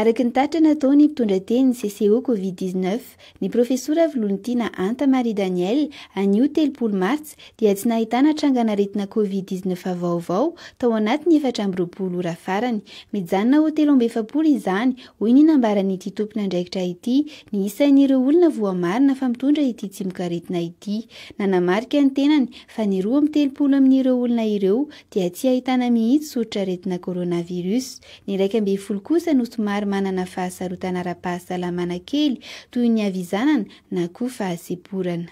araky ny taritra nataony mitondra teny sso kovid-9 ny profesora vilonytyna anta mari daniel ano teloolo martsy dia tsy nahitana trangana retina kovid vaoao to anaty efatra roo raaany miaoa otelybo izany o nynambaranyty tompony ndraikitra ity ny isan'ireo olona vamarina fa mitonra ity tsymokaretina ity nanamarika ntenany fa niro amy teloolo ami'ireo olona ireo dia tsy aitana mihiy oitra retina kornaviros nyraikymbefolokosanyosomar manana fahasarotana ara-pahasalamana kely toy ny avizanana na koa fahaseporana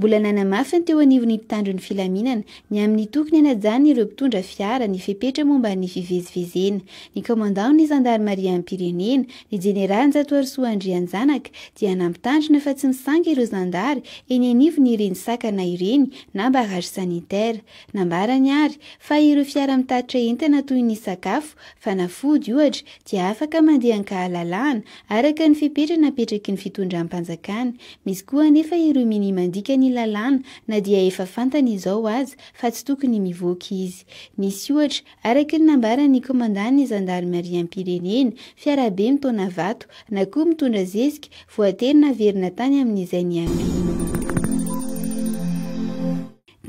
mbola nanamafy nteo anivo ny mpitandro ny filaminana ny amin'ny tokony anajay ireo pitondra fiara nyfepetra momba ny fivezivezena ny kmandany zandary mari pirenena ny jeneranjaoarsondranzanaka di nampitanrona fa tsy misanga ireo zandary eny anivonyireny sakana ireny na baay sanitara nambaranyy ireo rt ena aaypetraetakyny inra anjakayisyoa ea irnimanikany lalana na dia efa fantany izao azy fa tsy tokony mivoaka izy misy ohatra araka ny nambara ny komandany zandary mariamimpirenena fiarabe mytaona vato na koa mitondra zesika voaterina averina tany amin'izay ny ampia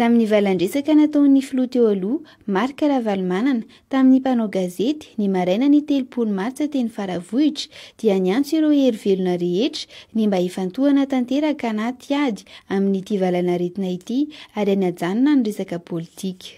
tamin'ny valan-drasaka nataon'ny filotao aloha marikaraha valomanana tamin'ny mpanao gazety ny maraina ny telopony maritsa teny faravohitra dia ny antso ireo heri velona rehetra ny mba efantohana tanteraka anaty ady amin'nyiti valana retina ity ary any ajanona any resaka politika